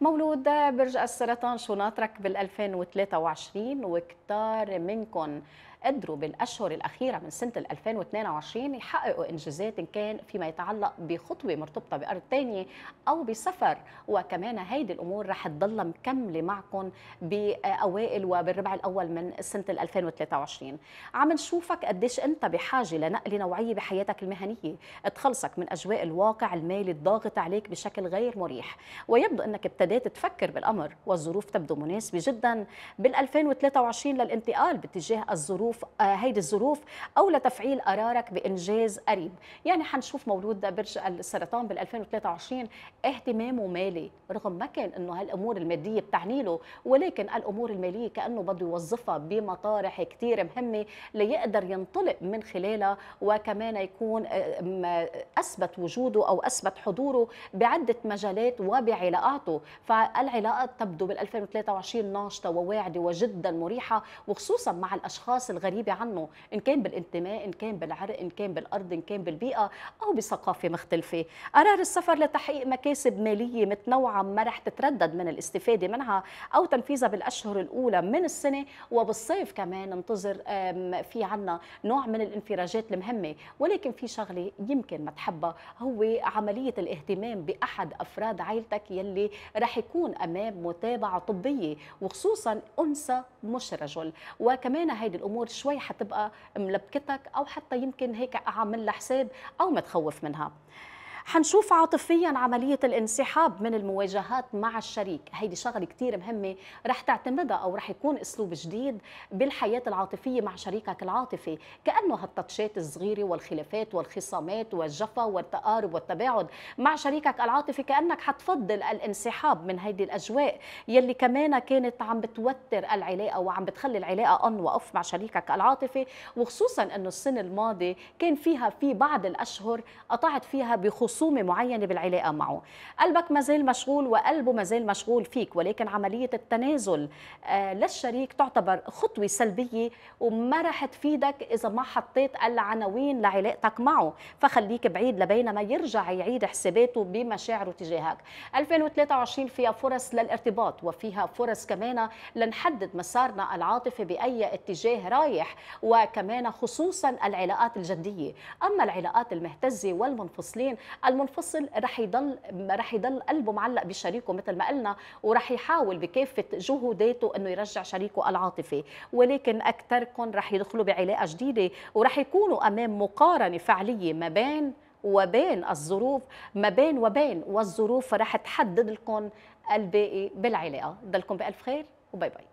مولود برج السرطان شو ناطرك بال 2023 وكتار منكم قدروا بالاشهر الاخيره من سنه 2022 يحققوا انجازات ان كان فيما يتعلق بخطوه مرتبطه بارض ثانيه او بسفر وكمان هيدي الامور رح تضلها مكمله معكم باوائل وبالربع الاول من سنه 2023 عم نشوفك قديش انت بحاجه لنقله نوعيه بحياتك المهنيه تخلصك من اجواء الواقع المالي الضاغط عليك بشكل غير مريح ويبدو انك بتد بدأت تفكر بالأمر والظروف تبدو مناسبة جدا بال2023 للانتقال باتجاه الظروف آه، هيدي الظروف أو لتفعيل قرارك بإنجاز قريب يعني حنشوف مولود برج السرطان بال2023 اهتمامه مالي رغم ما كان أنه هالأمور المادية بتعني له ولكن الأمور المالية كأنه بده يوظفها بمطارح كثير مهمة ليقدر ينطلق من خلالها وكمان يكون آه، أثبت وجوده أو أثبت حضوره بعدة مجالات وبعلاقاته فالعلاقة تبدو بال 2023 ناشطة وواعدة وجدا مريحة وخصوصا مع الأشخاص الغريبة عنه إن كان بالانتماء إن كان بالعرق إن كان بالأرض إن كان بالبيئة أو بثقافة مختلفة قرار السفر لتحقيق مكاسب مالية متنوعة ما رح تتردد من الاستفادة منها أو تنفيذها بالأشهر الأولى من السنة وبالصيف كمان ننتظر في عنا نوع من الانفراجات المهمة ولكن في شغلة يمكن ما تحبها هو عملية الاهتمام بأحد أفراد عائلتك يلي رح رح يكون امام متابعه طبيه وخصوصا انثى مش رجل وكمان هيدي الامور شوي حتبقى ملبكتك او حتى يمكن هيك اعمل لها حساب او متخوف منها حنشوف عاطفيا عملية الانسحاب من المواجهات مع الشريك هيدي شغلة كتير مهمة رح تعتمدها أو رح يكون أسلوب جديد بالحياة العاطفية مع شريكك العاطفي كأنه هالتطشات الصغيرة والخلافات والخصامات والجفا والتقارب والتباعد مع شريكك العاطفي كأنك حتفضل الانسحاب من هيدي الأجواء يلي كمان كانت عم بتوتر العلاقة وعم بتخلي العلاقة أون وأف مع شريكك العاطفي وخصوصا أنه السنة الماضية كان فيها في بعض الأشهر قطعت فيها بخصوص خصومه معينه بالعلاقه معه قلبك مازال مشغول وقلبه مازال مشغول فيك ولكن عمليه التنازل آه، للشريك تعتبر خطوه سلبيه وما رح تفيدك اذا ما حطيت العناوين لعلاقتك معه فخليك بعيد لبينما يرجع يعيد حساباته بمشاعره تجاهك 2023 فيها فرص للارتباط وفيها فرص كمان لنحدد مسارنا العاطفي باي اتجاه رايح وكمان خصوصا العلاقات الجديه اما العلاقات المهتزه والمنفصلين المنفصل رح يضل رح يضل قلبه معلق بشريكه مثل ما قلنا ورح يحاول بكافه جهوداته انه يرجع شريكه العاطفي ولكن اكثركم رح يدخلوا بعلاقه جديده ورح يكونوا امام مقارنه فعليه ما بين وبين الظروف ما بين وبين والظروف رح تحدد لكم الباقي بالعلاقه ضلكم بالف خير وباي باي